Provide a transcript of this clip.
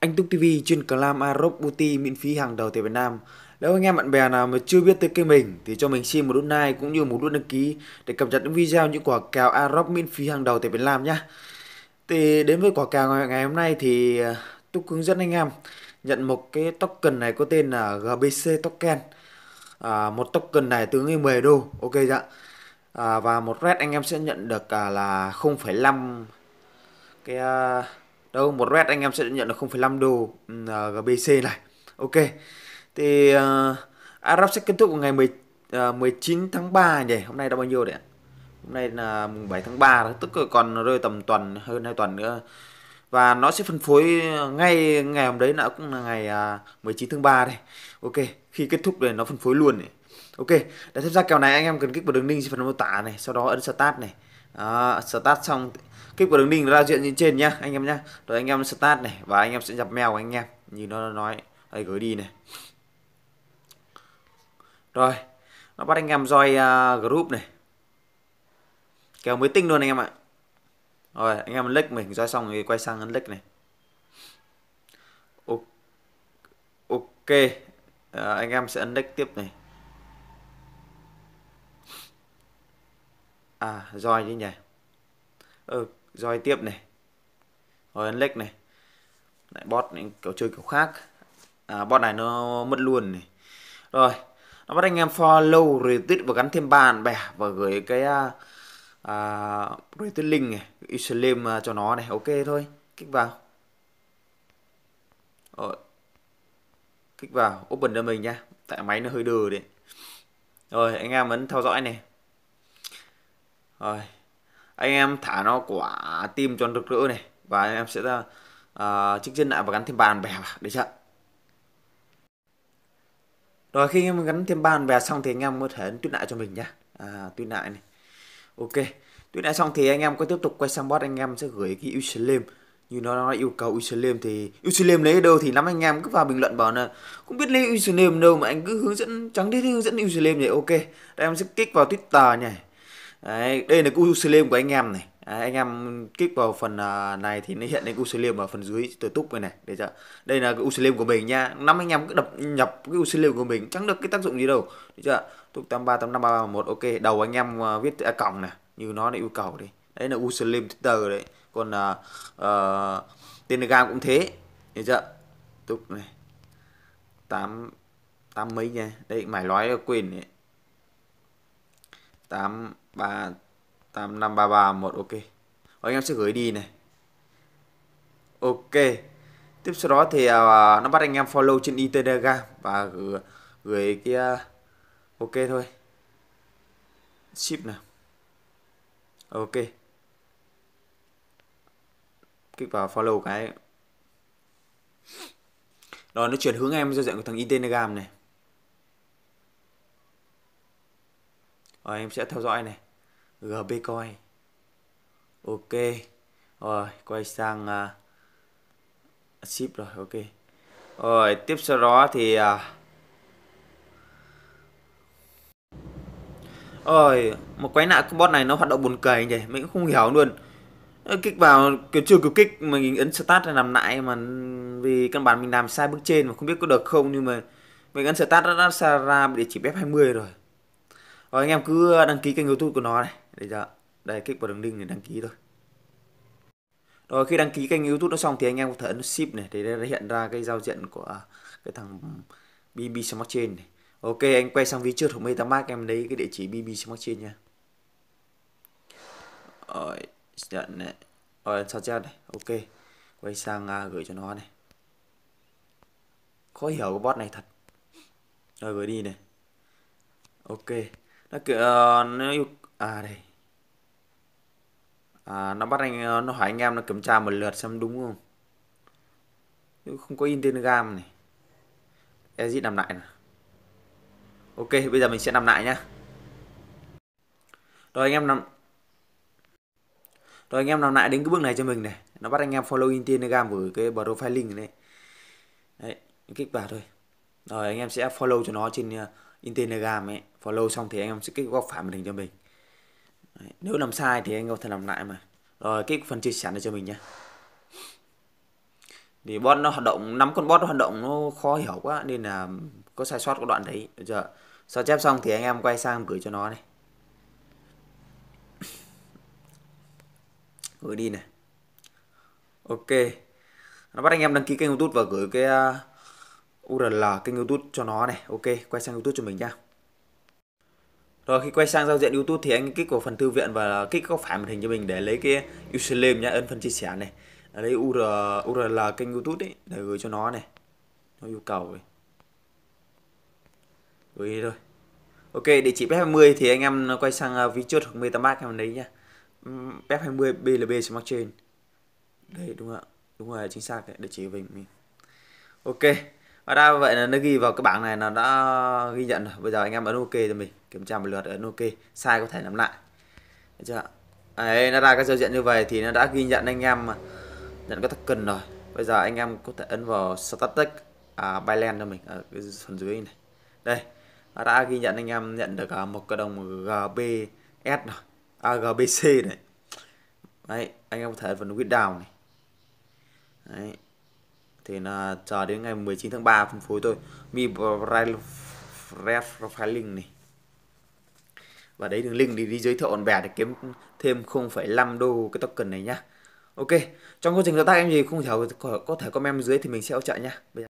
Anh Túc TV chuyên clam Arop Beauty miễn phí hàng đầu tại Việt Nam. Nếu anh em bạn bè nào mà chưa biết tới kênh mình thì cho mình xin một nút like cũng như một nút đăng ký để cập nhật những video những quả cào Arop miễn phí hàng đầu tại Việt Nam nhé. Thì đến với quả cào ngày hôm nay thì à, Túc hướng dẫn anh em nhận một cái token này có tên là GBC token. À, một token này tương ứng 10 đô, ok dạ. À, và một red anh em sẽ nhận được à, là 0,5 cái uh, Đâu một red anh em sẽ nhận được 0,5 đô ừ, à, GBC này. Ok. Thì uh, Arab sẽ kết thúc vào ngày 10, uh, 19 tháng 3 nhỉ. Hôm nay đã bao nhiêu đấy Hôm nay là mùng 7 tháng 3 tức là còn rơi tầm tuần hơn 2 tuần nữa. Và nó sẽ phân phối ngay ngày hôm đấy là cũng là ngày uh, à, 19 tháng 3 đây. Ok, khi kết thúc rồi nó phân phối luôn này. Ok, để tham gia kèo này anh em cần kích vào đường link trên phần mô tả này, sau đó ấn start này. Đó, start xong kích vào đường link ra diện như trên nhá anh em nhá rồi anh em start này và anh em sẽ nhập mail của anh em như nó nói đây gửi đi này rồi nó bắt anh em join uh, group này kéo mới tinh luôn anh em ạ rồi anh em lách mình join xong thì quay sang ấn lách này ok à, anh em sẽ ấn lách tiếp này À, roi đi nhỉ. Ừ, roi tiếp này. Rồi ấn lệch này. Lại bot này, kiểu chơi kiểu khác. À, bot này nó mất luôn này. Rồi, nó bắt anh em follow, retweet và gắn thêm bạn bè và gửi cái uh, uh, retweet link này, Islam uh, à, cho nó này. Ok thôi, kích vào. Rồi. Kích vào, open cho mình nha. Tại máy nó hơi đờ đấy. Rồi, anh em ấn theo dõi này rồi anh em thả nó quả tim cho được nữa này và anh em sẽ ra ờ, uh, chiếc chân lại và gắn thêm bàn bè để trận rồi khi anh em gắn thêm bàn bè xong thì anh em có thể tuyết lại cho mình nhá à, tuyết lại này ok tuyết lại xong thì anh em có tiếp tục quay sang bot anh em sẽ gửi cái username như nó, nó yêu cầu username thì username lấy đâu thì lắm anh em cứ vào bình luận bảo là cũng biết lấy username đâu mà anh cứ hướng dẫn trắng đi hướng dẫn username này ok đây em sẽ kích vào twitter này Đấy, đây là cái Uselim của anh em này Đấy, anh em kích vào phần à, này thì nó hiện lên Uselim ở phần dưới từ túc này này để cho đây là cái Uselim của mình nha năm anh em cứ đập nhập cái Uselim của mình chẳng được cái tác dụng gì đâu để chưa túc tám ba tám năm ba một ok đầu anh em à, viết à, còng này như nó đã yêu cầu đi đấy là Uselim Twitter đấy còn uh, uh, Telegram cũng thế để chưa túc này tám tám mấy nha đây mải nói quên đấy 8 3 8 5 3 3 1 ok. Và anh em sẽ gửi đi này. Ok. Tiếp sau đó thì uh, nó bắt anh em follow trên Instagram và gửi, gửi cái uh, ok thôi. Ship nào. Ok. Kích vào follow cái. Rồi nó chuyển hướng em ra diện của thằng Instagram này. rồi ờ, em sẽ theo dõi này gb coin ok rồi quay sang uh, ship rồi ok rồi tiếp sau đó thì uh, à, rồi một quái nạ bot này nó hoạt động buồn cười nhỉ mình cũng không hiểu luôn ờ, kích vào kiểu chưa kiểu kích mình ấn start là làm lại mà vì căn bản mình làm sai bước trên mà không biết có được không nhưng mà mình ấn start đã ra địa chỉ f20 rồi rồi ờ, anh em cứ ờ, đăng ký kênh youtube của nó này để giờ dạ, đây kích vào đường link để đăng ký thôi rồi khi đăng ký kênh youtube nó xong thì anh em có thể ấn ship này thì đây hiện ra cái giao diện của cái thằng bb smart chain này ok anh quay sang phía trước của metamask em lấy cái địa chỉ bb smart chain nha rồi nhận này rồi sao chat này ok quay sang uh, gửi cho nó này khó hiểu cái bot này thật rồi gửi đi này ok nó kiểu nó yêu à đây à, nó bắt anh nó hỏi anh em nó kiểm tra một lượt xem đúng không không có in tên gam này edit làm lại này. ok bây giờ mình sẽ làm lại nhá rồi anh em làm rồi anh em làm lại đến cái bước này cho mình này nó bắt anh em follow in telegram với cái profile link này đấy kích vào thôi rồi anh em sẽ follow cho nó trên in telegram ấy follow xong thì anh em sẽ kích góc phải màn hình cho mình Đấy. nếu làm sai thì anh có thể làm lại mà rồi kích phần chia sẻ này cho mình nhé thì bot nó hoạt động nắm con bot nó hoạt động nó khó hiểu quá nên là có sai sót có đoạn đấy được chưa sao chép xong thì anh em quay sang gửi cho nó này gửi đi này ok nó bắt anh em đăng ký kênh youtube và gửi cái à, URL kênh YouTube cho nó này. Ok, quay sang YouTube cho mình nhá. Rồi khi quay sang giao diện YouTube thì anh kích vào phần thư viện và kích góc phải màn hình cho mình để lấy cái username nhá, ấn phần chia sẻ này. Lấy URL, URL kênh YouTube ấy để gửi cho nó này. Nó yêu cầu rồi. Gửi đi rồi. Ok, địa chỉ P20 thì anh em quay sang ví à, Vichut hoặc MetaMask em lấy nhá. P20 BLB Smart Chain. Đấy đúng ạ. Đúng rồi, chính xác đấy, địa chỉ của mình. Ok. Và ra vậy là nó ghi vào cái bảng này nó đã ghi nhận rồi. Bây giờ anh em ấn OK cho mình, kiểm tra một lượt ấn OK, sai có thể làm lại. Được chưa? Đấy, nó ra cái giao diện như vậy thì nó đã ghi nhận anh em nhận các token rồi. Bây giờ anh em có thể ấn vào static à, Binance cho mình ở cái phần dưới này. Đây, nó đã ghi nhận anh em nhận được à, một cái đồng GBS rồi, à, GBC này. Đấy, anh em có thể vào phần down này. Đấy, thì là chờ đến ngày 19 tháng 3 phân phối tôi mi profiling này và đấy đường link thì đi giới thiệu bạn bè để kiếm thêm 0,5 đô cái token này nhá ok trong quá trình thao tác em gì không hiểu có thể comment dưới thì mình sẽ hỗ trợ nhá